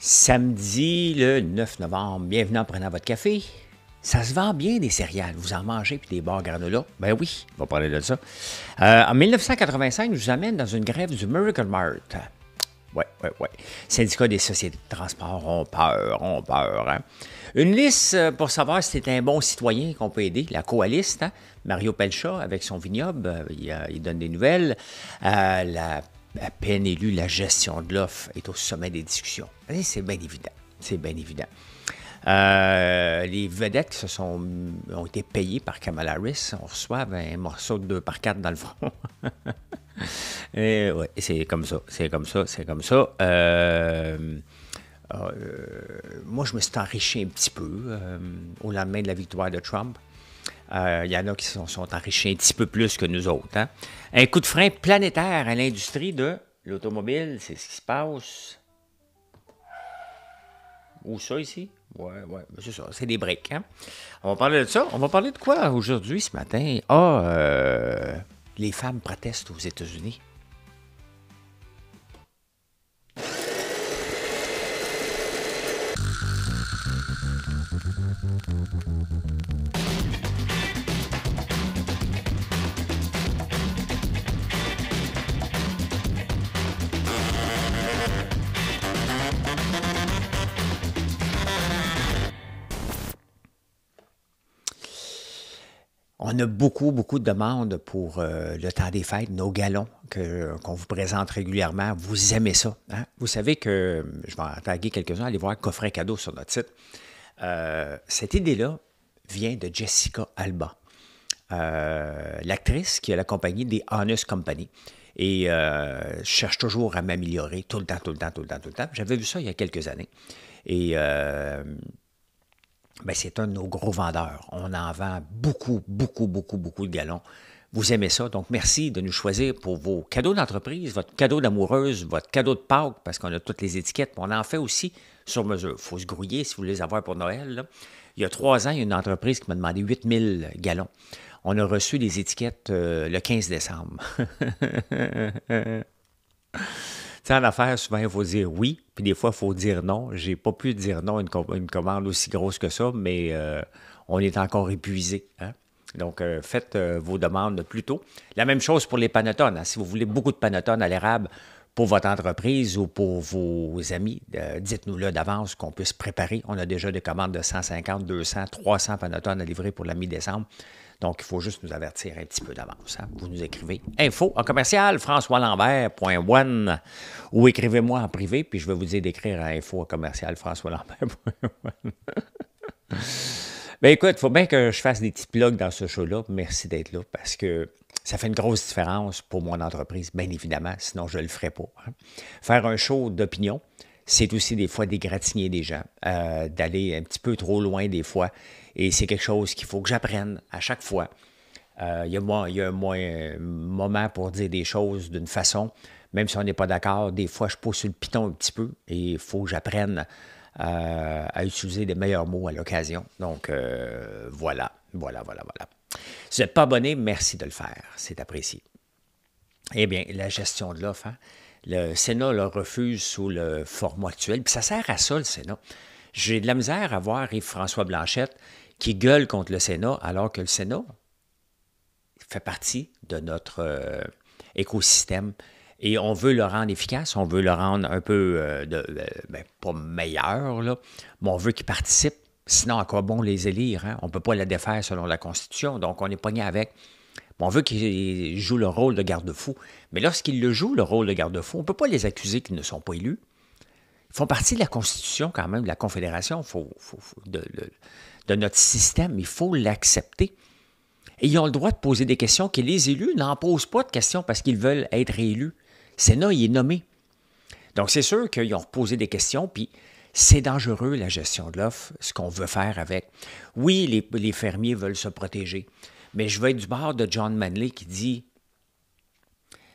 Samedi, le 9 novembre, bienvenue en prenant votre café. Ça se vend bien des céréales. Vous en mangez puis des bars granola. Ben oui, on va parler de ça. Euh, en 1985, je vous amène dans une grève du Miracle Mart. Ouais, ouais, ouais. Syndicat des sociétés de transport ont peur, ont peur. Hein. Une liste euh, pour savoir si c'est un bon citoyen qu'on peut aider. La Coaliste, hein. Mario Pelcha, avec son vignoble, euh, il, donne des nouvelles. la à peine élu, la gestion de l'offre est au sommet des discussions. C'est bien évident. C'est bien évident. Euh, les vedettes se sont, ont été payées par Kamala Harris. On reçoit ben, un morceau de 2 par 4 dans le fond. c'est comme ça, c'est comme ça, c'est comme ça. Euh, euh, moi, je me suis enrichi un petit peu au lendemain de la victoire de Trump. Il euh, y en a qui sont, sont, enrichis un petit peu plus que nous autres. Hein. Un coup de frein planétaire à l'industrie de l'automobile, c'est ce qui se passe. Où ça ici? Ouais, ouais, c'est ça, c'est des briques. Hein. On va parler de ça. On va parler de quoi aujourd'hui, ce matin? Ah, euh, les femmes protestent aux États-Unis. On a beaucoup, beaucoup de demandes pour euh, le temps des fêtes, nos galons qu'on vous présente régulièrement. Vous aimez ça. Hein? Vous savez que, je vais en taguer quelques-uns, allez voir coffret cadeau sur notre site. Euh, cette idée-là vient de Jessica Alba, euh, l'actrice qui a la compagnie des Honest Company. Et je cherche toujours à m'améliorer tout le temps, tout le temps, tout le temps, tout le temps. J'avais vu ça il y a quelques années. Et ben, c'est un de nos gros vendeurs. On en vend beaucoup, beaucoup, beaucoup, beaucoup de galons. Vous aimez ça, donc merci de nous choisir pour vos cadeaux d'entreprise, votre cadeau d'amoureuse, votre cadeau de Pâques, parce qu'on a toutes les étiquettes, on en fait aussi sur mesure. Il faut se grouiller si vous voulez les avoir pour Noël. Il y a trois ans, il y a une entreprise qui m'a demandé 8000 gallons. On a reçu les étiquettes euh, le 15 décembre. sais, en affaires, souvent, il faut dire oui, puis des fois, il faut dire non. J'ai pas pu dire non à une, commande aussi grosse que ça, mais euh, on est encore épuisé. Hein. Donc, euh, faites euh, vos demandes plus tôt. La même chose pour les panotones. Hein. Si vous voulez beaucoup de panetones à l'érable pour votre entreprise ou pour vos amis, dites-nous-le d'avance qu'on puisse préparer. On a déjà des commandes de 150, 200, 300 panotones à livrer pour la mi-décembre. Donc, il faut juste nous avertir un petit peu d'avance. Hein. Vous nous écrivez info en commercial one ou écrivez-moi en privé, puis je vais vous dire d'écrire à info en commercial françoislambert.one. ben écoute, il faut bien que je fasse des petits plugs dans ce show-là. Merci d'être là parce que ça fait une grosse différence pour mon entreprise, bien évidemment, sinon je ne le ferais pas. Hein. Faire un show d'opinion, c'est aussi des fois d'égratigner des gens, euh, d'aller un petit peu trop loin des fois et c'est quelque chose qu'il faut que j'apprenne à chaque fois. Euh, il, y a, il y un euh, moment pour dire des choses d'une façon, même si on n'est pas d'accord. Des fois, je pousse sur le piton un petit peu et il faut que j'apprenne euh, à utiliser des meilleurs mots à l'occasion. Donc, voilà, voilà, voilà, voilà. Si vous n'êtes pas abonné, merci de le faire. C'est apprécié. Eh bien, la gestion de l'offre, hein. le Sénat le refuse sous le format actuel. Puis ça sert à ça, le Sénat. J'ai de la misère à voir Yves-François Blanchette qui gueulent contre le Sénat alors que le Sénat fait partie de notre euh, écosystème. Et on veut le rendre efficace, on veut le rendre un peu, euh, euh, ben, pas meilleur, mais on veut qu'il participe. Sinon, à quoi bon les élire? Hein? On ne peut pas la défaire selon la Constitution, donc on est pogné avec. on veut qu'ils joue le rôle de garde-fou. Mais lorsqu'il le joue, le rôle de garde-fou, on ne peut pas les accuser qu'ils ne sont pas élus. Ils font partie de la Constitution quand même, de la Confédération. faut, de notre système. Il faut l'accepter. Et ils ont le droit de poser des questions que les élus n'en posent pas de questions parce qu'ils veulent être réélus. là il est nommé. Donc, c'est sûr qu'ils ont posé des questions, puis c'est dangereux, la gestion de l'offre, ce qu'on veut faire avec. Oui, les, fermiers veulent se protéger, mais je vais être du bord de John Manley qui dit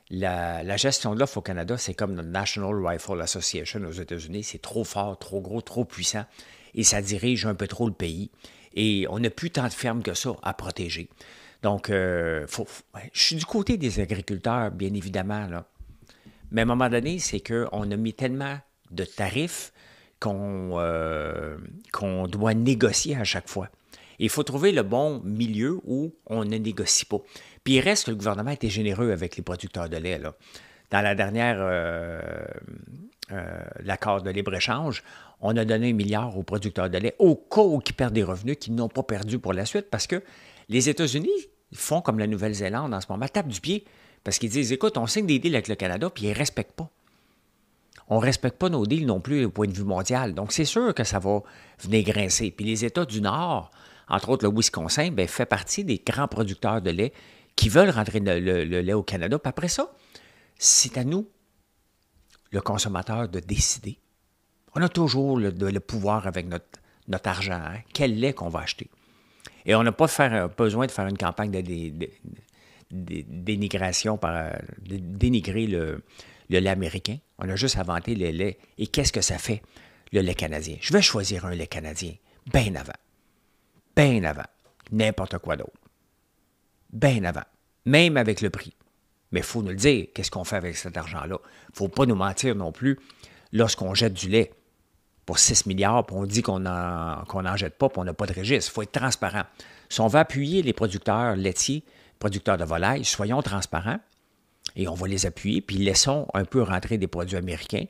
la, la gestion de l'offre au Canada, c'est comme notre National Rifle Association aux États-Unis, c'est trop fort, trop gros, trop puissant et ça dirige un peu trop le pays. Et on n'a plus tant de fermes que ça à protéger. Donc, euh, je suis du côté des agriculteurs, bien évidemment. Là. Mais à un moment donné, c'est qu'on a mis tellement de tarifs qu'on euh, doit négocier à chaque fois. Il faut trouver le bon milieu où on ne négocie pas. Puis il reste que le gouvernement était généreux avec les producteurs de lait. Dans la dernière, euh, l'accord de libre-échange, on a donné un milliard aux producteurs de lait au cas qui perdent des revenus qui n'ont pas perdu pour la suite parce que les États-Unis font comme la Nouvelle-Zélande en ce moment, tapent du pied parce qu'ils disent écoute, on signe des deals avec le Canada puis ils ne respectent pas. On ne respecte pas nos deals non plus au point de vue mondial. Donc, c'est sûr que ça va venir grincer. Puis les États du Nord, entre autres le Wisconsin, ben, fait partie des grands producteurs de lait qui veulent rentrer le, le lait au Canada. Puis après ça, c'est à nous, le consommateur, de décider on a toujours le, pouvoir avec notre, argent, hein. quel lait qu'on va acheter. Et on n'a pas euh, besoin de faire une campagne de, dénigration, par, de dénigrer le, lait américain. On a juste inventé le lait. Et qu'est-ce que ça fait, le lait canadien? Je vais choisir un lait canadien, bien avant. Bien avant. N'importe quoi d'autre. Bien avant. Même avec le prix. Mais il faut nous le dire, qu'est-ce qu'on fait avec cet argent-là. Il ne faut pas nous mentir non plus lorsqu'on jette du lait pour 6 milliards, on dit qu'on n'en jette pas, puis on n'a pas de registre. Il faut être transparent. Si on veut appuyer les producteurs laitiers, producteurs de volailles, soyons transparents et on va les appuyer, puis laissons un peu rentrer des produits américains,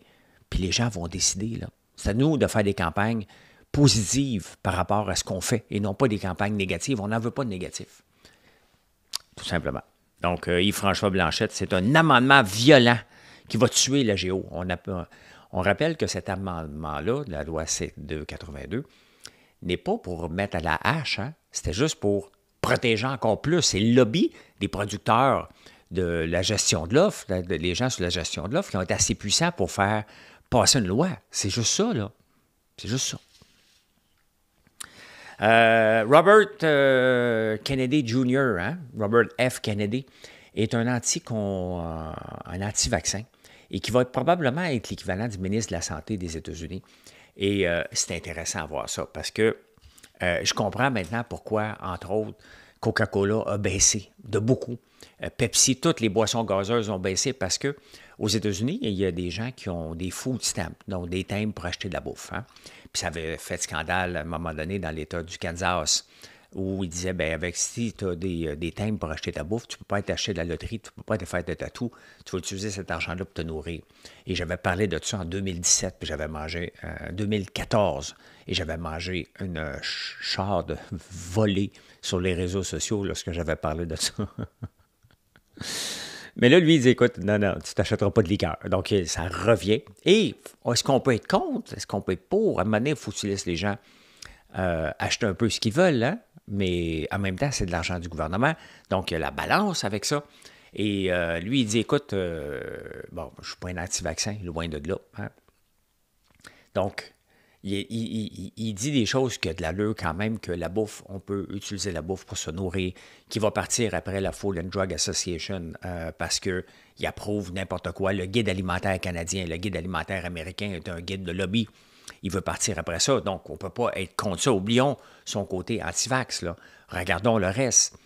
puis les gens vont décider. C'est à nous de faire des campagnes positives par rapport à ce qu'on fait et non pas des campagnes négatives. On n'en veut pas de négatif. Tout simplement. Donc, euh, Yves-François Blanchette, c'est un amendement violent qui va tuer la Géo. On a, on rappelle que cet amendement-là la loi C282 n'est pas pour mettre à la hache, hein. c'était juste pour protéger encore plus et lobbies lobby des producteurs de la gestion de l'offre, les gens sur la gestion de l'offre qui ont été assez puissants pour faire passer une loi. C'est juste ça, là. C'est juste ça. Euh, Robert euh, Kennedy Jr., hein, Robert F. Kennedy, est un euh, anti-vaccin. anti anti vaccin et qui va probablement être l'équivalent du ministre de la Santé des États-Unis. Et euh, c'est intéressant à voir ça parce que euh, je comprends maintenant pourquoi, entre autres, Coca-Cola a baissé de beaucoup. Euh, Pepsi, toutes les boissons gazeuses ont baissé parce que aux États-Unis, il y a des gens qui ont des food stamps, donc des thèmes pour acheter de la bouffe. Hein. Puis ça avait fait scandale à un moment donné dans l'État du Kansas où il disait ben avec si tu as des, euh, des pour acheter ta bouffe, tu ne peux pas être acheté de la loterie, tu ne peux pas te faire de tatou, tu vas utiliser cet argent-là pour te nourrir. Et j'avais parlé de ça en 2017, puis j'avais mangé en euh, 2014, et j'avais mangé une euh, charde volée sur les réseaux sociaux lorsque j'avais parlé de ça. Mais là, lui, il dit écoute, non, non, tu t'achèteras pas de liqueur. Donc, ça revient. Et est-ce qu'on peut être contre? Est-ce qu'on peut être pour? À un moment donné, il faut que tu laisses les gens euh, acheter un peu ce qu'ils veulent, hein, mais en même temps, c'est de l'argent du gouvernement. Donc, il y a la balance avec ça. Et euh, lui, il dit écoute, euh, bon, je ne suis pas un anti-vaccin, loin de là. Hein. Donc, il, dit des choses qui ont de l'allure quand même, que la bouffe, on peut utiliser la bouffe pour se nourrir, qui va partir après la Food and Drug Association parce parce qu'il approuve n'importe quoi. Le guide alimentaire canadien, le guide alimentaire américain est un guide de lobby il veut partir après ça. Donc, on ne peut pas être contre ça. Oublions son côté anti-vax. Regardons le reste.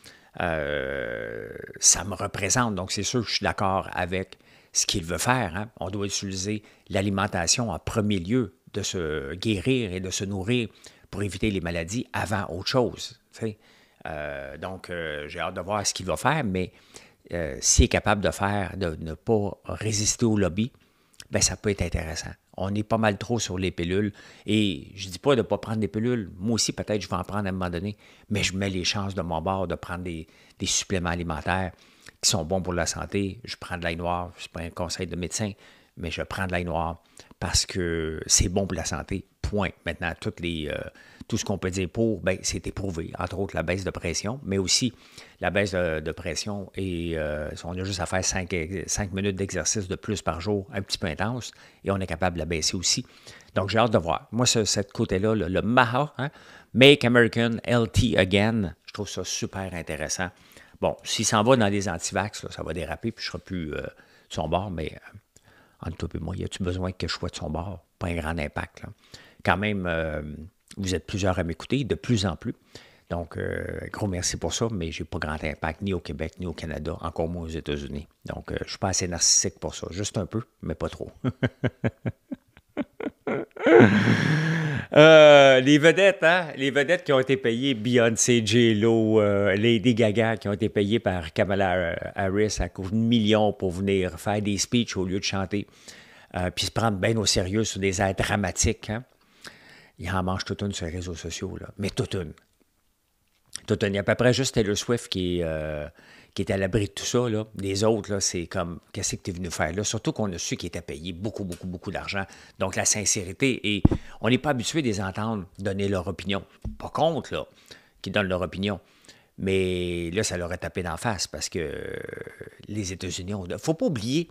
Euh, ça me représente. Donc, c'est sûr que je suis d'accord avec ce qu'il veut faire. Hein. On doit utiliser l'alimentation en premier lieu, de se guérir et de se nourrir pour éviter les maladies avant autre chose. Euh, donc, euh, j'ai hâte de voir ce qu'il va faire, mais s'il est capable de faire, de ne pas résister au lobby, ben ça peut être intéressant. On est pas mal trop sur les pilules. Et je ne dis pas de ne pas prendre des pilules. Moi aussi, peut-être, je vais en prendre à un moment donné. Mais je mets les chances de mon bord de prendre des, suppléments alimentaires qui sont bons pour la santé. Je prends de l'ail noir. Ce pas un conseil de médecin, mais je prends de l'ail noir parce que c'est bon pour la santé. Point. Maintenant, toutes les. Euh, tout ce qu'on peut dire pour, ben, c'est éprouvé, entre autres la baisse de pression, mais aussi la baisse de, pression. Et euh, on a juste à faire 5, minutes d'exercice de plus par jour, un petit peu intense, et on est capable de la baisser aussi. Donc, j'ai hâte de voir. Moi, ce cette côté-là, le, MAHA, hein, Make American LT Again, je trouve ça super intéressant. Bon, s'il s'en va dans les antivax, ça va déraper, puis je ne serai plus euh, de son bord, mais en tout cas et moi, y a-tu besoin que je sois de son bord? Pas un grand impact. Quand même, euh, vous êtes plusieurs à m'écouter, de plus en plus. Donc, euh, gros merci pour ça, mais je n'ai pas grand impact ni au Québec, ni au Canada, encore moins aux États-Unis. Donc, euh, je suis pas assez narcissique pour ça. Juste un peu, mais pas trop. Euh, les vedettes, hein? Les vedettes qui ont été payées, Beyoncé, j les Lady Gaga, qui ont été payées par Kamala Harris à cause de millions pour venir faire des speeches au lieu de chanter, puis se prendre bien au sérieux sur des airs dramatiques, hein? il en mange toute une sur les réseaux sociaux, là. mais toute une. Toute une. Il y a à peu près juste Taylor Swift qui est, euh, qui à l'abri de tout ça. Là. Les autres, là, c'est comme, qu'est-ce que tu es venu faire là? Surtout qu'on a su qu'il était payé beaucoup, beaucoup, beaucoup d'argent. Donc, la sincérité, et on n'est pas habitué des entendre donner leur opinion. Pas contre, là, qu'ils donnent leur opinion. Mais là, ça leur a tapé d'en face parce que euh, les États-Unis, il ne faut pas oublier,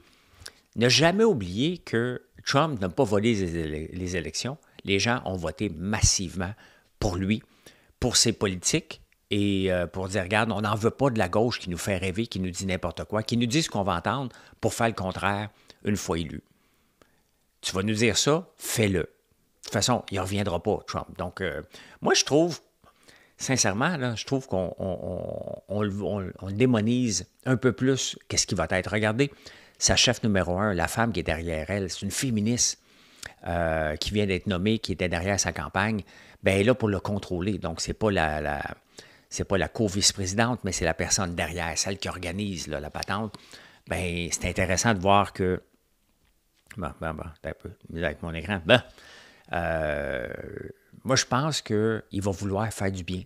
ne jamais oublier que Trump n'a pas volé les, élections les gens ont voté massivement pour lui, pour ses politiques et euh, pour dire, regarde, on n'en veut pas de la gauche qui nous fait rêver, qui nous dit n'importe quoi, qui nous dit ce qu'on va entendre pour faire le contraire une fois élu. Tu vas nous dire ça, fais-le. De toute façon, il ne reviendra pas, Trump. Donc, euh, moi, je trouve, sincèrement, je trouve qu'on on, démonise un peu plus qu'est-ce qui va être. Regardez, sa chef numéro un, la femme qui est derrière elle, c'est une féministe. Euh, qui vient d'être nommé, qui était derrière sa campagne, ben est là pour le contrôler. Donc, ce n'est pas la, pas la co-vice-présidente, mais c'est la personne derrière, celle qui organise la patente. Ben, c'est intéressant de voir que. Bon, bon, bon, un peu, avec mon écran. Ben, moi, je pense qu'il va vouloir faire du bien.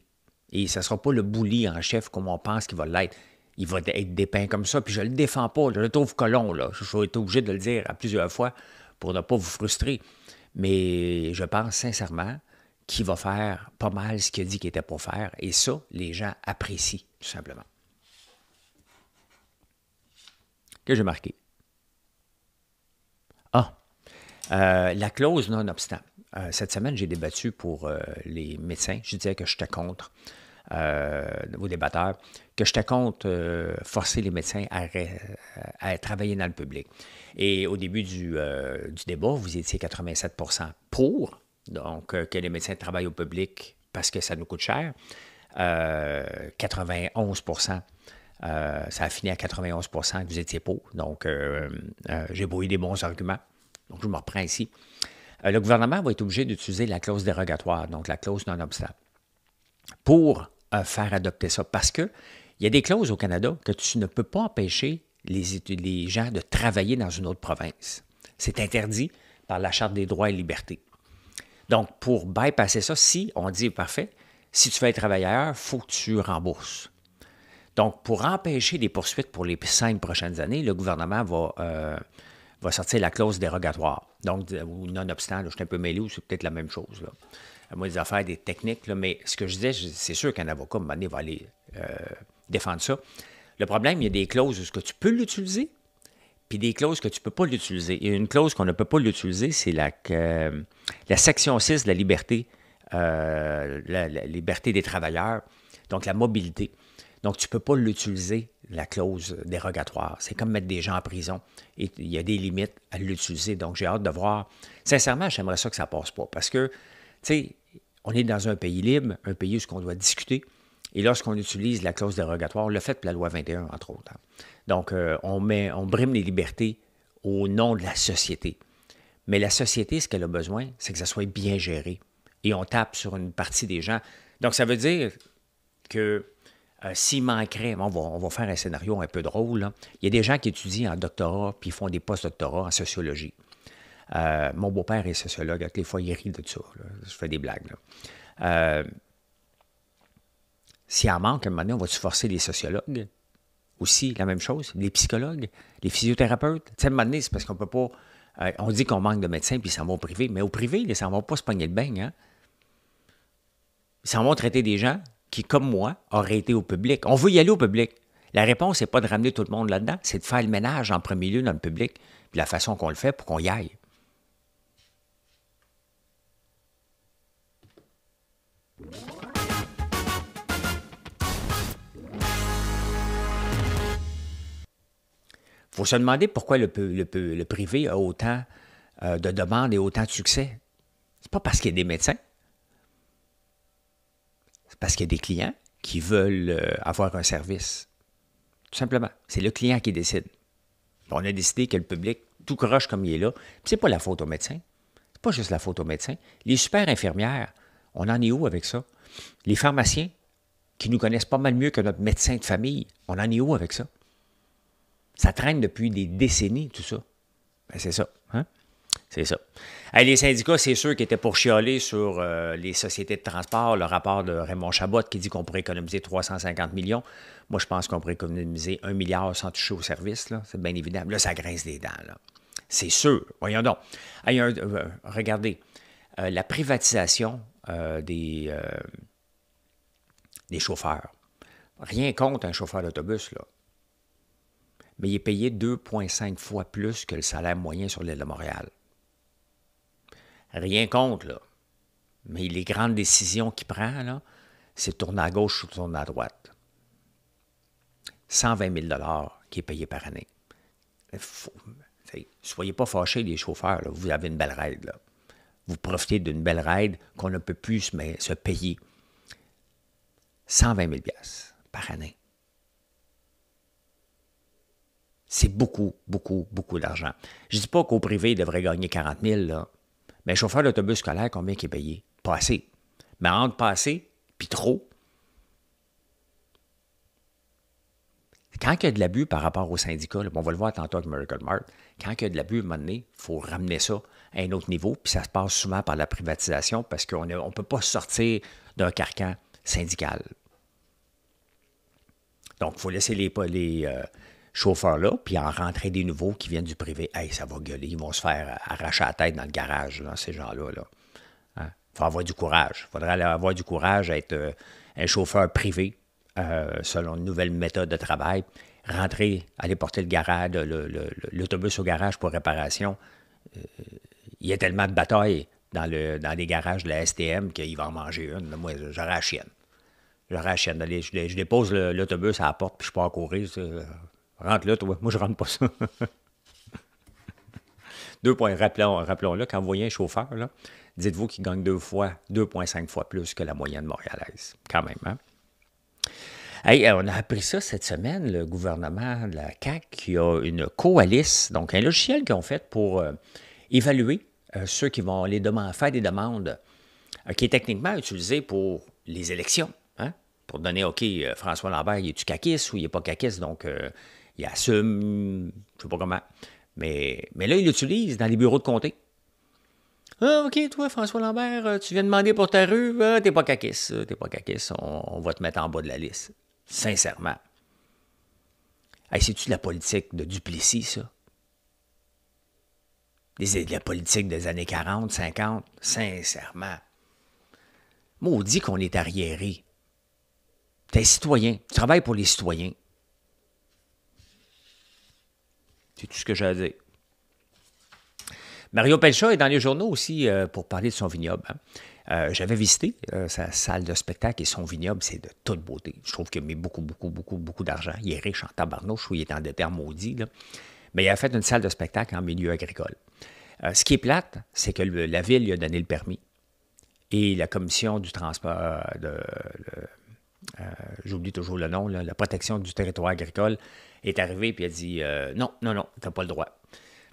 Et ce ne sera pas le bouli en chef comme on pense qu'il va l'être. Il va être dépeint comme ça, puis je ne le défends pas. Je le trouve colon, là. Je suis obligé de le dire à plusieurs fois pour ne pas vous frustrer. Mais je pense sincèrement qu'il va faire pas mal ce qu'il a dit qu'il était pour faire. Et ça, les gens apprécient, tout simplement. Que j'ai marqué. Ah, euh, la clause non-obstant. Euh, cette semaine, j'ai débattu pour euh, les médecins. Je disais que j'étais contre, vos débatteurs, que j'étais contre forcer les médecins à travailler dans le public. Et au début du, euh, débat, vous étiez 87 pour, donc euh, que les médecins travaillent au public parce que ça nous coûte cher. 91 euh, ça a fini à 91 que vous étiez pour. Donc, j'ai brouillé des bons arguments. Donc, je me reprends ici. le gouvernement va être obligé d'utiliser la clause dérogatoire, donc la clause non-obstacle, pour faire adopter ça. Parce qu'il y a des clauses au Canada que tu ne peux pas empêcher les, gens de travailler dans une autre province. C'est interdit par la Charte des droits et libertés. Donc, pour bypasser ça, si on dit parfait, si tu veux être travailleur, il faut que tu rembourses. Donc, pour empêcher des poursuites pour les cinq prochaines années, le gouvernement va, euh, sortir la clause dérogatoire. Donc, nonobstant, je suis un peu mêlé, ou c'est peut-être la même chose. Moi, des affaires, des techniques, mais ce que je disais, c'est sûr qu'un avocat, à va aller euh, défendre ça. Le problème, il y a des clauses où que tu peux l'utiliser, puis des clauses que tu ne peux pas l'utiliser. Et une clause qu'on ne peut pas l'utiliser, c'est la, la section 6 de la liberté, euh, la, liberté des travailleurs, donc la mobilité. Donc, tu ne peux pas l'utiliser, la clause dérogatoire. C'est comme mettre des gens en prison. Et il y a des limites à l'utiliser. Donc, j'ai hâte de voir. Sincèrement, j'aimerais ça que ça ne passe pas. Parce que, tu sais, on est dans un pays libre, un pays où on doit discuter. Et lorsqu'on utilise la clause dérogatoire, le fait pour la loi 21, entre autres. Hein. Donc, euh, on, brime les libertés au nom de la société. Mais la société, ce qu'elle a besoin, c'est que ça soit bien géré. Et on tape sur une partie des gens. Donc, ça veut dire que euh, s'il manquerait, on va, faire un scénario un peu drôle. Hein. Il y a des gens qui étudient en doctorat puis font des post-doctorats en sociologie. Euh, mon beau-père est sociologue. Des les fois, il rit de ça. Je fais des blagues. Là. S'il en manque, à un moment donné, on va-tu forcer les sociologues? Aussi, la même chose, les psychologues, les physiothérapeutes. un moment donné, c'est parce qu'on peut pas. Euh, on dit qu'on manque de médecins, puis ils s'en vont au privé. Mais au privé, ils s'en vont pas se pogner le bain. Hein. Ils s'en vont traiter des gens qui, comme moi, auraient été au public. On veut y aller au public. La réponse, n'est pas de ramener tout le monde là-dedans, c'est de faire le ménage en premier lieu dans le public, puis la façon qu'on le fait pour qu'on y aille. faut se demander pourquoi le, privé a autant euh, de demandes et autant de succès. C'est pas parce qu'il y a des médecins. C'est parce qu'il y a des clients qui veulent euh, avoir un service. Tout simplement. C'est le client qui décide. On a décidé que le public, tout croche comme il est là, c'est pas la faute aux médecins. C'est pas juste la faute aux médecins. Les super infirmières, on en est où avec ça? Les pharmaciens, qui nous connaissent pas mal mieux que notre médecin de famille, on en est où avec ça? Ça traîne depuis des décennies, tout ça. Ben, c'est ça. Hein? C'est ça. les syndicats, c'est sûr qu'ils étaient pour chialer sur euh, les sociétés de transport, le rapport de Raymond Chabot qui dit qu'on pourrait économiser 350 millions. Moi, je pense qu'on pourrait économiser 1 milliard sans toucher au service. C'est bien évident. Là, ça grince des dents. C'est sûr. Voyons donc. Euh, regardez, euh, la privatisation des, des chauffeurs. Rien compte un chauffeur d'autobus, là mais il est payé 2,5 fois plus que le salaire moyen sur l'île de Montréal. Rien contre, là. Mais les grandes décisions qu'il prend, là, c'est tourner à gauche ou tourner à droite. 120 000 qui est payé par année. soyez pas fâchés, les chauffeurs. Vous avez une belle raide. Là. Vous profitez d'une belle raide qu'on ne peut plus se, se payer. 120 000 par année. C'est beaucoup, beaucoup, beaucoup d'argent. Je ne dis pas qu'au privé, il devrait gagner 40 000, là. mais chauffeur d'autobus scolaire, combien qui est payé? Pas assez. Mais entre pas assez, puis trop, quand il y a de l'abus par rapport au syndicat, on va le voir tantôt avec Miracle Mart, quand il y a de l'abus, à un il faut ramener ça à un autre niveau, puis ça se passe souvent par la privatisation parce qu'on ne peut pas sortir d'un carcan syndical. Donc, il faut laisser les, euh, chauffeur là puis en rentrer des nouveaux qui viennent du privé. Hey, ça va gueuler, ils vont se faire arracher la tête dans le garage, ces gens-là. Là. Hein? faut avoir du courage. Il faudrait avoir du courage à être euh, un chauffeur privé euh, selon une nouvelle méthode de travail. Rentrer, aller porter le garage, l'autobus au garage pour réparation. Euh, il y a tellement de batailles dans, le, dans les garages de la STM qu'il va en manger une. Moi, j'aurais la chienne. J'aurais chienne. Je, dépose l'autobus à la porte puis je pars courir. Rentre là, toi. Moi, je rentre pas ça. deux points. Rappelons-le, rappelons quand vous voyez un chauffeur, dites-vous qu'il gagne deux fois, 2,5 fois plus que la moyenne montréalaise, quand même. Hein? on a appris ça cette semaine, le gouvernement de la CAQ, qui a une coalice, donc un logiciel qu'ils ont fait pour euh, évaluer euh, ceux qui vont aller faire des demandes, euh, qui est techniquement utilisé pour les élections. Hein? Pour donner, OK, François Lambert, il est-tu caquiste ou il n'est pas caquiste, donc il assume, je sais pas comment. Mais, mais là, il l'utilise dans les bureaux de comté. Ah, OK, toi, François Lambert, euh, tu viens demander pour ta rue, ah, t'es pas caquiste, euh, t'es pas caquiste, on, va te mettre en bas de la liste. Sincèrement. Hey, c'est-tu de la politique de Duplessis, ça? de la politique des années 40, 50, sincèrement. Maudit qu'on est arriéré. T'es citoyen, tu travailles pour les citoyens. C'est tout ce que j'ai à dire. Mario Pelcha est dans les journaux aussi euh, pour parler de son vignoble. Hein. Euh, j'avais visité euh, sa salle de spectacle et son vignoble, c'est de toute beauté. Je trouve qu'il a beaucoup, beaucoup, beaucoup, beaucoup d'argent. Il est riche en tabarnouche ou il est en en maudit. Mais il a fait une salle de spectacle en milieu agricole. ce qui est plate, c'est que la ville lui a donné le permis et la commission du transport, de, j'oublie toujours le nom, la protection du territoire agricole, est arrivé et a dit euh, non, non, non, tu n'as pas le droit.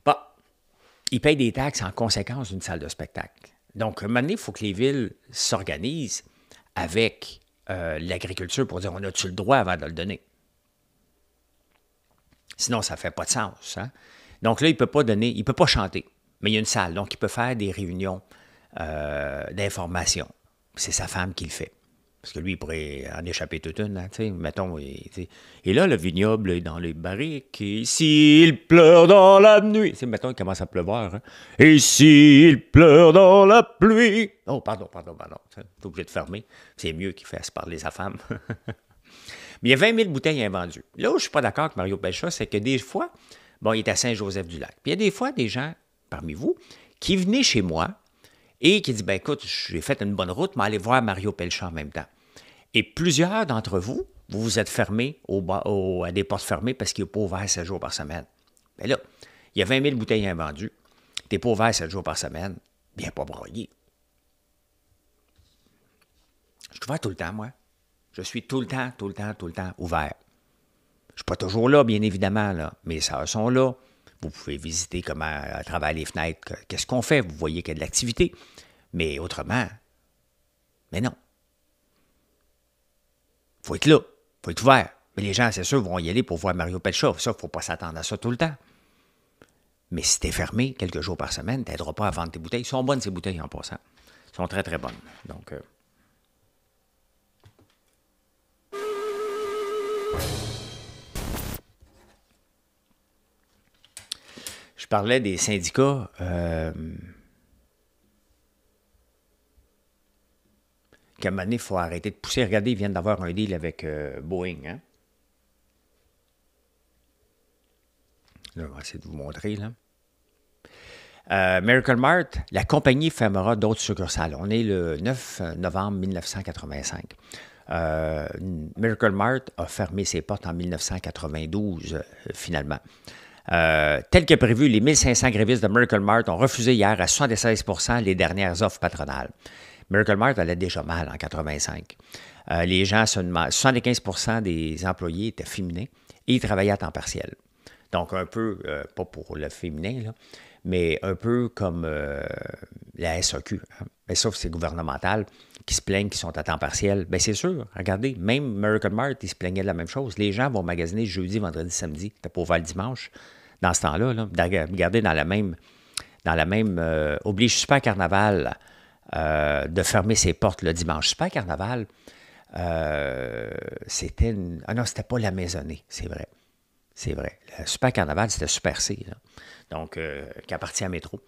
Bon, il paye des taxes en conséquence d'une salle de spectacle. Donc, à un moment donné, il faut que les villes s'organisent avec euh, l'agriculture pour dire on a-tu le droit avant de le donner? Sinon, ça ne fait pas de sens. Hein? Donc là, il ne peut pas donner, il peut pas chanter, mais il y a une salle. Donc, il peut faire des réunions euh, d'information. C'est sa femme qui le fait. Parce que lui, il pourrait en échapper toute une, Et, là, le vignoble est dans les barriques. Et s'il pleure dans la nuit. C'est mettons, il commence à pleuvoir. Hein. Et s'il pleure dans la pluie. Oh, pardon, pardon, pardon. T'es obligé de fermer. C'est mieux qu'il fasse parler sa femme. Mais il y a 20 000 bouteilles invendues. Là où je ne suis pas d'accord avec Mario Pelcha, c'est que des fois, bon, il est à Saint-Joseph-du-Lac. Puis il y a des fois des gens parmi vous qui venaient chez moi et qui disent ben écoute, j'ai fait une bonne route, mais allez voir Mario Pelcha en même temps. Et plusieurs d'entre vous, vous vous êtes fermés au, à des portes fermées parce qu'il n'est pas ouvert 7 jours par semaine. Mais ben là, il y a 20 000 bouteilles invendues. Tu n'es pas ouvert 7 jours par semaine. Bien pas broyé. Je suis ouvert tout le temps, moi. Je suis tout le temps, tout le temps, tout le temps ouvert. Je ne suis pas toujours là, bien évidemment, là. Mes sœurs sont là. Vous pouvez visiter comment, à travers les fenêtres, qu'est-ce qu'on fait. Vous voyez qu'il y a de l'activité. Mais autrement, mais non faut être là, faut être ouvert. Mais les gens, c'est sûr, vont y aller pour voir Mario Pelcha. Ça, faut pas s'attendre à ça tout le temps. Mais si t'es fermé quelques jours par semaine, n'aideras pas à vendre tes bouteilles. Elles sont bonnes, ces bouteilles, en passant. Elles sont très, très bonnes. Donc... Euh, Je parlais des syndicats. Euh, qu'à un moment il faut arrêter de pousser. Regardez, ils viennent d'avoir un deal avec euh, Boeing. Hein. Là, on va essayer de vous montrer. Là. Euh, Miracle Mart, la compagnie fermera d'autres succursales. On est le 9 euh, novembre 1985. Miracle Mart a fermé ses portes en 1992, finalement. tel que prévu, les 1500 grévistes de Miracle Mart ont refusé hier à 76 les dernières offres patronales. Miracle Mart allait déjà mal en 85. Euh, les gens sont 75 des employés étaient féminins et ils travaillaient à temps partiel. Donc, un peu, euh, pas pour le féminin, mais un peu comme euh, la SAQ. Mais hein. ben, sauf que c'est gouvernemental, qui se plaignent qui sont à temps partiel. Bien, c'est sûr. Regardez, même Miracle Mart, ils se plaignaient de la même chose. Les gens vont magasiner jeudi, vendredi, samedi. T'as pas le dimanche dans ce temps-là. Là. Regardez dans la même. Dans la même oblige super carnaval euh, de fermer ses portes le dimanche. Super Carnaval, euh, c'était Ah non, c'était pas la maisonnée, c'est vrai. C'est vrai. Super Carnaval, c'était Super C, donc euh, qui appartient à Métro.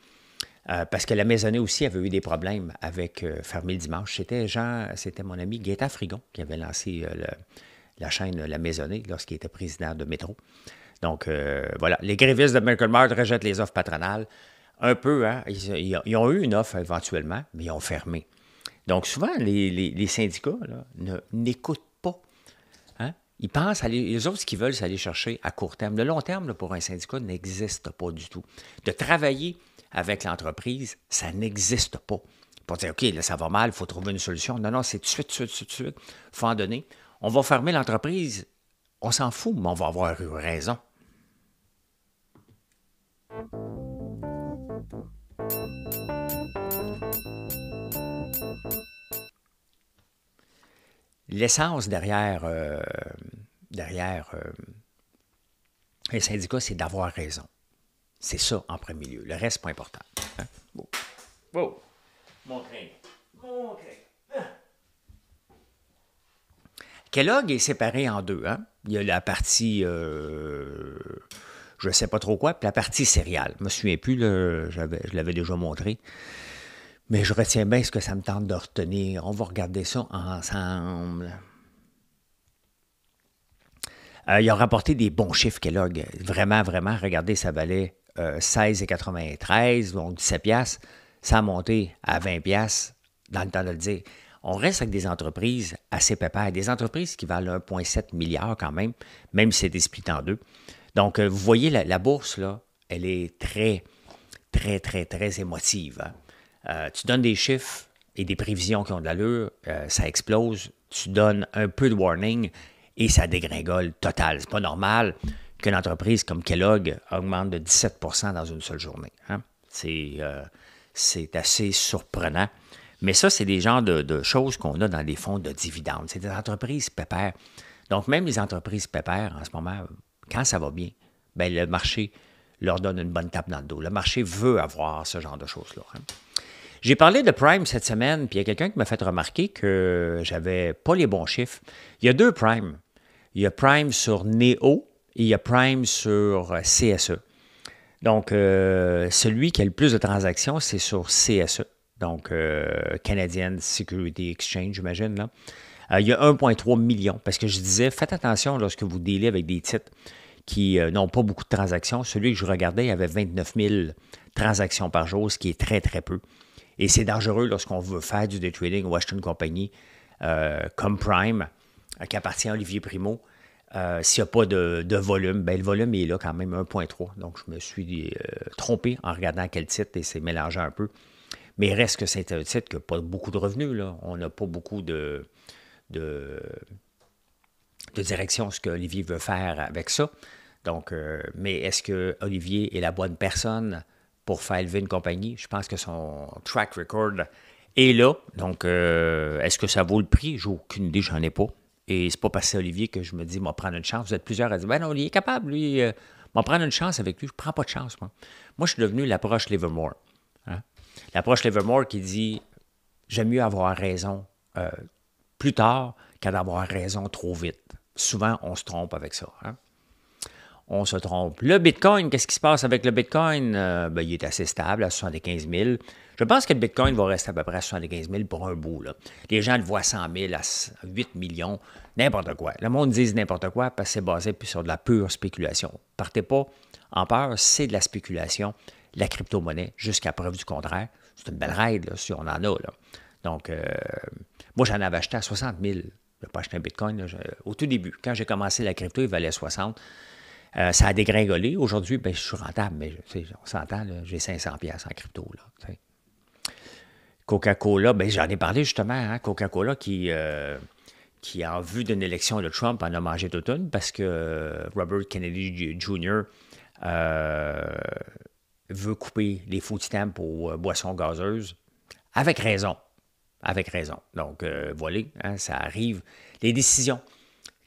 parce que la maisonnée aussi avait eu des problèmes avec fermer le dimanche. C'était Jean, c'était mon ami Guetta Frigon qui avait lancé la chaîne La Maisonnée lorsqu'il était président de Métro. Donc voilà, les grévistes de Mart rejettent les offres patronales un peu, hein? ils, ont eu une offre éventuellement, mais ils ont fermé. Donc souvent, les, syndicats n'écoutent pas. Hein. Ils pensent, à les, autres, ce qu'ils veulent, c'est aller chercher à court terme. Le long terme, pour un syndicat, n'existe pas du tout. De travailler avec l'entreprise, ça n'existe pas. Pour dire, OK, là, ça va mal, il faut trouver une solution. Non, non, c'est tout de suite, tout de suite, tout de suite. Il faut en donner. On va fermer l'entreprise. On s'en fout, mais on va avoir eu raison. l'essence derrière, euh, derrière euh, les syndicats, c'est d'avoir raison. C'est ça en premier lieu. Le reste, pas important. Hein? Mon Mon Kellogg est séparé en deux. Hein? Il y a la partie, euh, je ne sais pas trop quoi, puis la partie céréale. Je me souviens plus, je l'avais déjà montré. Mais je retiens bien ce que ça me tente de retenir. On va regarder ça ensemble. Euh, ils ont rapporté des bons chiffres, Kellogg. Vraiment, vraiment, regardez, ça valait 16,93, euh, donc 17 piastres. Ça a monté à 20 piastres dans le temps de le dire. On reste avec des entreprises assez pépères, des entreprises qui valent 1,7 milliard quand même, même si c'est split en deux. Donc, euh, vous voyez, la, bourse, là, elle est très, très, très, très émotive. Hein. Euh, tu donnes des chiffres et des prévisions qui ont de l'allure, euh, ça explose. Tu donnes un peu de warning et ça dégringole total. C'est pas normal qu'une entreprise comme Kellogg augmente de 17 dans une seule journée. Hein. Euh, c'est, assez surprenant. Mais ça, c'est des genres de, choses qu'on a dans des fonds de dividendes. C'est des entreprises pépères. Donc, même les entreprises pépères, en ce moment, quand ça va bien, bien le marché leur donne une bonne tape dans le dos. Le marché veut avoir ce genre de choses-là. Hein. J'ai parlé de Prime cette semaine, puis il y a quelqu'un qui m'a fait remarquer que j'avais pas les bons chiffres. Il y a deux Prime. Il y a Prime sur Neo et il y a Prime sur euh, CSE. Donc, euh, celui qui a le plus de transactions, c'est sur CSE, donc Canadienne euh, Canadian Security Exchange, j'imagine. Là. il y a 1,3 million, parce que je disais, faites attention lorsque vous déliez avec des titres qui n'ont pas beaucoup de transactions. Celui que je regardais, il avait 29 000 transactions par jour, ce qui est très, très peu. Et c'est dangereux lorsqu'on veut faire du day trading Washington compagnie euh, comme Prime, euh, qui appartient à Olivier Primo. Euh, s'il n'y a pas de, volume, ben, le volume est là quand même 1.3. Donc je me suis trompé en regardant quel titre et c'est mélangé un peu. Mais reste que c'est un titre qui n'a pas beaucoup de revenus. On n'a pas beaucoup de, de, de, direction, ce que veut faire avec ça. Donc, mais est-ce que Olivier est la bonne personne pour faire élever une compagnie. Je pense que son track record est là. Donc, euh, est-ce que ça vaut le prix? J'ai aucune idée, j'en ai pas. Et c'est pas parce que Olivier que je me dis, va prendre une chance. Vous êtes plusieurs à dire, ben non, il est capable, lui. Euh, prendre une chance avec lui. Je prends pas de chance, moi. Moi, je suis devenu l'approche Livermore. Hein. L'approche Livermore qui dit, j'aime mieux avoir raison euh, plus tard qu'à d'avoir raison trop vite. Souvent, on se trompe avec ça. Hein? on se trompe. Le Bitcoin, qu'est-ce qui se passe avec le Bitcoin? Euh, ben, il est assez stable à 75 000. Je pense que le Bitcoin va rester à peu près à 75 000 pour un bout. Les gens le voient à 100 000, à 8 millions, n'importe quoi. Le monde dit n'importe quoi parce que c'est basé sur de la pure spéculation. Partez pas en peur, c'est de la spéculation, la crypto-monnaie, jusqu'à preuve du contraire. C'est une belle règle si on en a. Donc, euh, moi, j'en avais acheté à 60 000. Je n'ai pas acheté un Bitcoin au tout début. Quand j'ai commencé la crypto, il valait 60 euh, ça a dégringolé. Aujourd'hui, ben, je suis rentable, mais on s'entend, j'ai 500$ en crypto. Coca-Cola, ben, j'en ai parlé justement, hein, Coca-Cola qui, euh, qui, en vue d'une élection de Trump, en a mangé toute une parce que euh, Robert Kennedy Jr. veut couper les food stamps aux boissons gazeuses. Avec raison. Avec raison. Donc, voilà, hein, ça arrive. Les décisions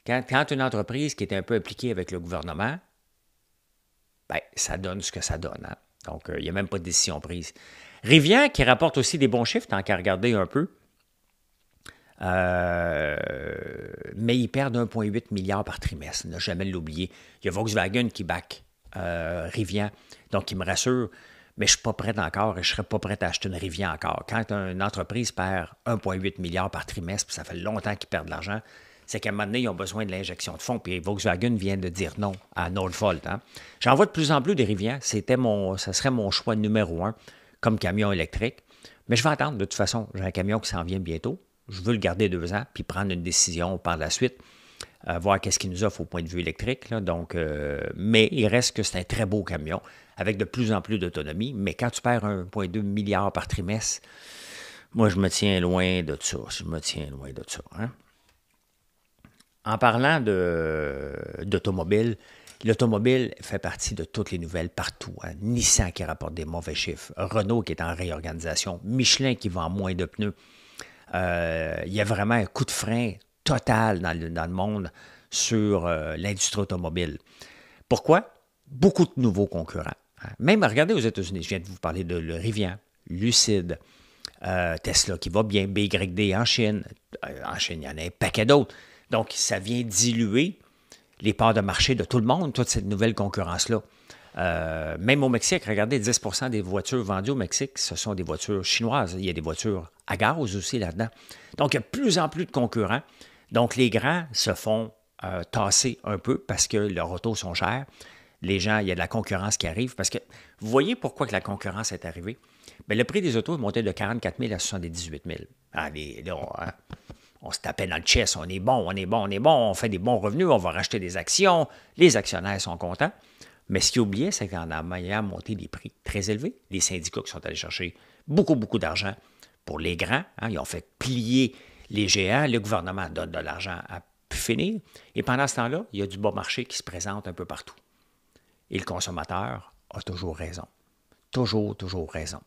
quand, une entreprise qui est un peu impliquée avec le gouvernement, ben, ça donne ce que ça donne. Hein. Donc, euh, il y n'y a même pas de décision prise. Rivian, qui rapporte aussi des bons chiffres, tant qu'à regarder un peu, euh, mais ils perdent 1,8 milliard par trimestre, ne jamais l'oublier. Il y a Volkswagen qui back euh, Rivian, donc il me rassure, mais je ne suis pas prêt encore et je ne serais pas prêt à acheter une Rivian encore. Quand une entreprise perd 1,8 milliard par trimestre, puis ça fait longtemps qu'ils perdent de l'argent, c'est qu'à un moment donné, ils ont besoin de l'injection de fonds. Puis Volkswagen vient de dire non à Northvolt. Hein. J'en vois de plus en plus des Rivian. C'était mon, ça serait mon choix numéro un comme camion électrique. Mais je vais attendre. De toute façon, j'ai un camion qui s'en vient bientôt. Je veux le garder deux ans, puis prendre une décision par la suite, euh, voir qu'est-ce qu'il nous offre au point de vue électrique. Donc, euh, mais il reste que c'est un très beau camion avec de plus en plus d'autonomie. Mais quand tu perds 1,2 milliard par trimestre, moi, je me tiens loin de ça. Je me tiens loin de ça. Hein. En parlant d'automobile, l'automobile fait partie de toutes les nouvelles partout. Hein. Nissan qui rapporte des mauvais chiffres, Renault qui est en réorganisation, Michelin qui vend moins de pneus. Euh, il y a vraiment un coup de frein total dans le, monde sur euh, l'industrie automobile. Pourquoi? Beaucoup de nouveaux concurrents. Hein. Même, regardez aux États-Unis, je viens de vous parler de le Rivian, Lucide, euh, Tesla qui va bien, BYD en Chine. En Chine, il y en a un paquet d'autres. Donc, ça vient diluer les parts de marché de tout le monde, toute cette nouvelle concurrence-là. Euh, même au Mexique, regardez, 10 des voitures vendues au Mexique, ce sont des voitures chinoises. Il y a des voitures à gaz aussi là-dedans. Donc, il y a de plus en plus de concurrents. Donc, les grands se font euh, tasser un peu parce que leurs autos sont chères. Les gens, il y a de la concurrence qui arrive parce que vous voyez pourquoi que la concurrence est arrivée. mais ben, le prix des autos est monté de 44 000 à 78 000. Allez, là, hein on se tapait dans le chess, on est bon, on est bon, on est bon, on fait des bons revenus, on va racheter des actions, les actionnaires sont contents. Mais ce qu'ils oubliaient, c'est qu'en ayant monté des prix très élevés, les syndicats qui sont allés chercher beaucoup, beaucoup d'argent pour les grands, hein, ils ont fait plier les géants, le gouvernement donne de l'argent à finir, et pendant ce temps-là, il y a du bon marché qui se présente un peu partout. Et le consommateur a toujours raison. Toujours, toujours raison.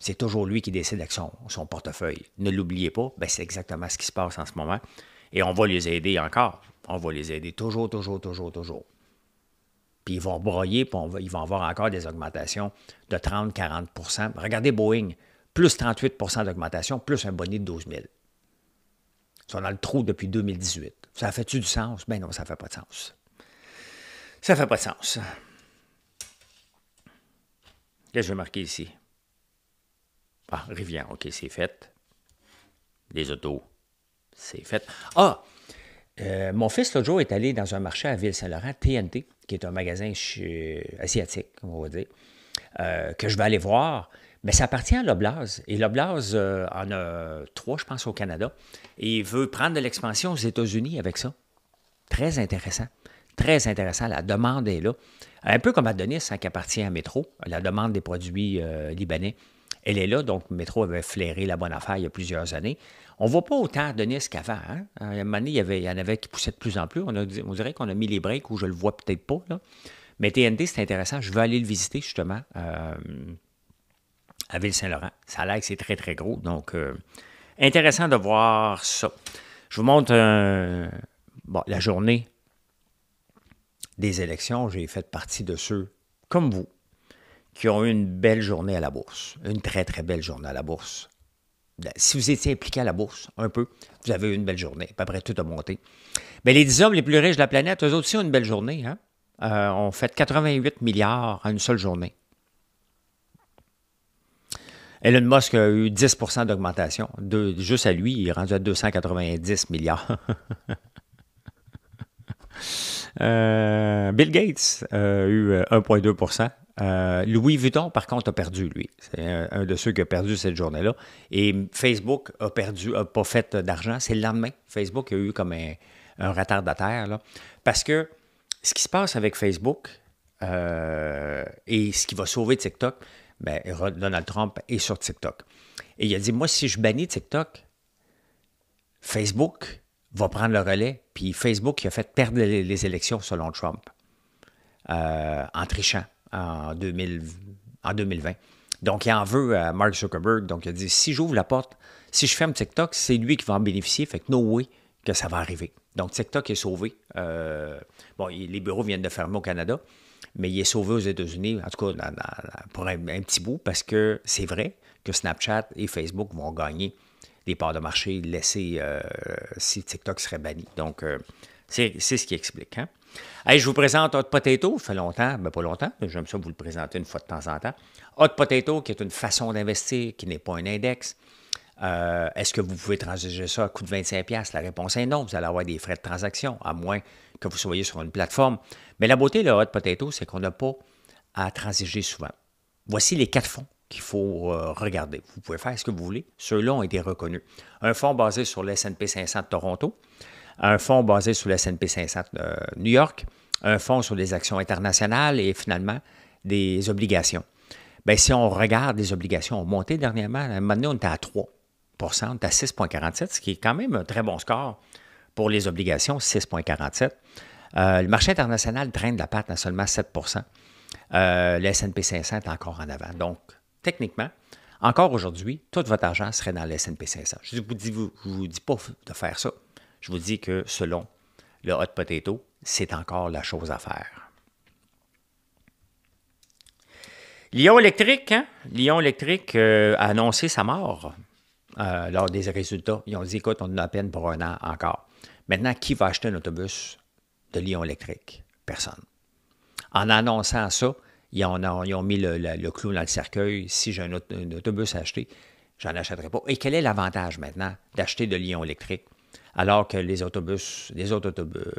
C'est toujours lui qui décide avec son, portefeuille. Ne l'oubliez pas, ben c'est exactement ce qui se passe en ce moment. Et on va les aider encore. On va les aider toujours, toujours, toujours, toujours. Puis ils vont broyer, puis ils vont avoir encore des augmentations de 30-40 Regardez Boeing, plus 38 d'augmentation, plus un bonnet de 12 000. Ils sont dans le trou depuis 2018. Ça fait-tu du sens? Ben non, ça ne fait pas de sens. Ça ne fait pas de sens. Qu'est-ce que je vais marquer ici? Ah, Rivière, OK, c'est fait. Les autos, c'est fait. Ah! Euh, mon fils, l'autre jour, est allé dans un marché à Ville-Saint-Laurent, TNT, qui est un magasin asiatique, on va dire, euh, que je vais aller voir. Mais ça appartient à l'Oblaz. Et l'Oblaz euh, en a trois, je pense, au Canada. Et il veut prendre de l'expansion aux États-Unis avec ça. Très intéressant. Très intéressant. La demande est là. Un peu comme Adonis, ça hein, qui appartient à Métro, la demande des produits libanais elle est là, donc le Métro avait flairé la bonne affaire il y a plusieurs années. On ne voit pas autant tard qu'avant. Hein? À un moment donné, il y, il en avait qui poussaient de plus en plus. On, dirait qu'on a mis les breaks où je ne le vois peut-être pas. Mais TNT, c'est intéressant. Je vais aller le visiter justement euh, à Ville-Saint-Laurent. Ça a l'air que c'est très, très gros. Donc, euh, intéressant de voir ça. Je vous montre la journée des élections. J'ai fait partie de ceux, comme vous, qui ont eu une belle journée à la bourse, une très, très belle journée à la bourse. Ben, si vous étiez impliqué à la bourse, un peu, vous avez eu une belle journée. Puis après, tout a monté. Mais ben, les 10 hommes les plus riches de la planète, eux aussi ont une belle journée. Hein? Euh, ont fait 88 milliards en une seule journée. Elon Musk a eu 10 d'augmentation. juste à lui, il est rendu à 290 milliards. Euh, Bill Gates a eu 1,2 euh, euh, Louis Vuitton, par contre, a perdu, lui. C'est un, de ceux qui a perdu cette journée-là. Et Facebook a perdu, n'a pas fait d'argent. C'est le lendemain. Facebook a eu comme un, retardataire. Là. Parce que ce qui se passe avec Facebook euh, et ce qui va sauver TikTok, ben, Donald Trump est sur TikTok. Et il a dit, moi, si je bannis TikTok, Facebook va prendre le relais. Puis Facebook qui a fait perdre les élections selon Trump euh, en trichant en, 2020. Donc, il en veut à Mark Zuckerberg. Donc, il a dit si j'ouvre la porte, si je ferme TikTok, c'est lui qui va en bénéficier. Fait que no way que ça va arriver. Donc, TikTok est sauvé. Euh, bon, les bureaux viennent de fermer au Canada, mais il est sauvé aux États-Unis, en tout cas pour un, petit bout, parce que c'est vrai que Snapchat et Facebook vont gagner des parts de marché laisser euh, si TikTok serait banni. Donc, euh, c'est ce qui explique. Hein je vous présente Hot Potato. Ça fait longtemps, mais ben, pas longtemps, mais j'aime ça vous le présenter une fois de temps en temps. Hot Potato, qui est une façon d'investir, qui n'est pas un index. Euh, est-ce que vous pouvez transiger ça à coût de 25$? La réponse est non. Vous allez avoir des frais de transaction, à moins que vous soyez sur une plateforme. Mais la beauté de Hot Potato, c'est qu'on n'a pas à transiger souvent. Voici les quatre fonds qu'il faut euh, regarder. Vous pouvez faire ce que vous voulez. Ceux-là ont été reconnus. Un fonds basé sur l'S&P 500 de Toronto, un fonds basé sur le S&P 500 de New York, un fonds sur des actions internationales et finalement des obligations. Bien, si on regarde les obligations ont monté dernièrement, à un moment donné, on était à 3 on était à 6,47 ce qui est quand même un très bon score pour les obligations, 6,47 euh, Le marché international traîne de la patte à seulement 7 le S&P 500 est encore en avant. Donc, techniquement, encore aujourd'hui, tout votre argent serait dans le S&P 500. Je ne vous dis, vous, vous dis pas de faire ça je vous dis que selon le hot potato, c'est encore la chose à faire. Lyon électrique, hein? Lyon électrique euh, a annoncé sa mort euh, lors des résultats. Ils ont dit, écoute, on a peine pour un an encore. Maintenant, qui va acheter un autobus de Lyon électrique? Personne. En annonçant ça, ils ont, mis le, clou dans le cercueil. Si j'ai un, autobus à acheter, j'en achèterai pas. Et quel est l'avantage maintenant d'acheter de Lyon électrique? alors que les autobus, les autres de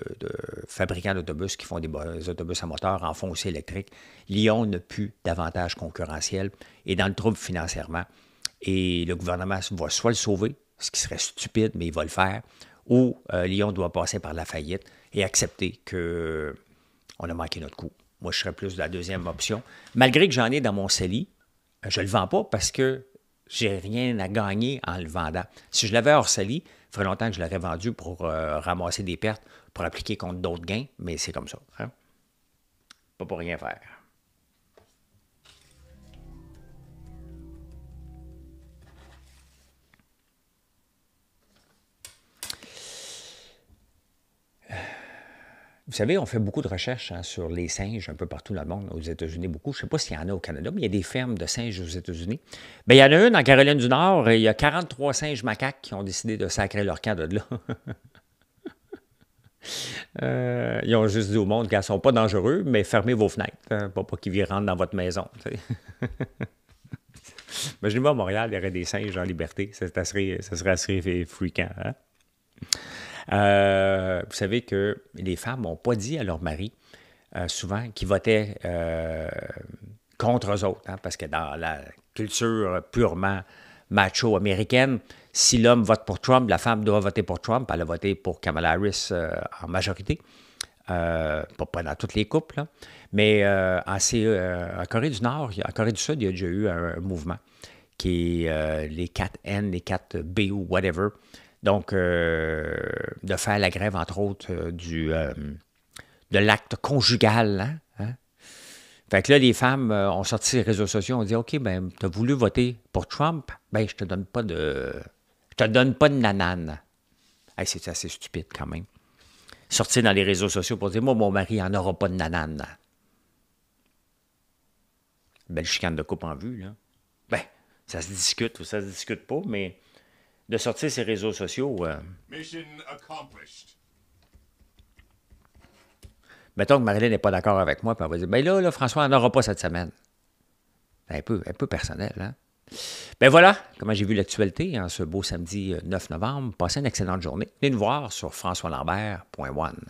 fabricants d'autobus qui font des, autobus à moteur en font aussi Lyon n'a plus d'avantage concurrentiel et dans le trouble financièrement. Et le gouvernement va soit le sauver, ce qui serait stupide, mais il va le faire, ou euh, Lyon doit passer par la faillite et accepter que a manqué notre coup. Moi, je serais plus de la deuxième option. Malgré que j'en ai dans mon CELI, je ne le vends pas parce que j'ai rien à gagner en le vendant. Si je l'avais hors sali, il ferait longtemps que je l'aurais vendu pour euh, ramasser des pertes, pour appliquer contre d'autres gains, mais c'est comme ça. Hein. Pas pour rien faire. Vous savez, on fait beaucoup de recherches hein, sur les singes un peu partout dans le monde, aux États-Unis beaucoup. Je ne sais pas s'il y en a au Canada, mais il y a des fermes de singes aux États-Unis. Ben, il y en a une en Caroline du Nord, et il y a 43 singes macaques qui ont décidé de sacrer leur camp de là. Euh, ils ont juste dit au monde qu'ils ne sont pas dangereux, mais fermez vos fenêtres, hein, pas, pour qu'ils rentrent dans votre maison. Imaginez-moi à Montréal, il y aurait des singes en liberté. Ça, serait, ça assez fréquent. Hein. Euh, vous savez que les femmes n'ont pas dit à leur mari, euh, souvent, qu'ils votaient euh, contre eux autres, hein, parce que dans la culture purement macho américaine, si l'homme vote pour Trump, la femme doit voter pour Trump. Elle a voté pour Kamala Harris en majorité. pas, dans tous les couples, mais e, en, Corée du Nord, en Corée du Sud, il y a déjà eu un, un mouvement qui est les 4N, les 4B ou whatever, donc, euh, de faire la grève, entre autres, euh, du, euh, de l'acte conjugal. Hein, hein. Fait que là, les femmes ont sorti les réseaux sociaux, ont dit OK, ben, t'as voulu voter pour Trump, ben, je te donne pas de. Je te donne pas de nanane. c'est assez stupide quand même. Sortir dans les réseaux sociaux pour dire Moi, mon mari n'en aura pas de nanane. Belle chicane de coupe en vue, là. Ben, ça se discute ou ça se discute pas, mais de sortir ses réseaux sociaux. Euh. Mettons que Marilyn n'est pas d'accord avec moi, puis elle va dire Ben là, François, on n'aura pas cette semaine. Ben, un peu, un peu personnel, hein? Ben voilà comment j'ai vu l'actualité en ce beau samedi 9 euh, novembre. Passez une excellente journée. Venez nous voir sur françoislambert.one.